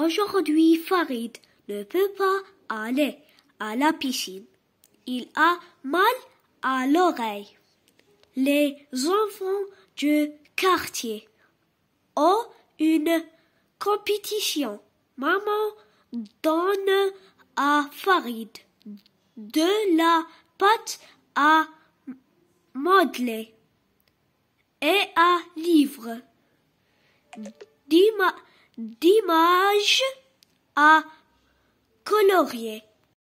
Aujourd'hui, Farid ne peut pas aller à la piscine. Il a mal à l'oreille. Les enfants du quartier ont une compétition. Maman donne à Farid de la pâte à modeler et à livre. Dimage à colorier.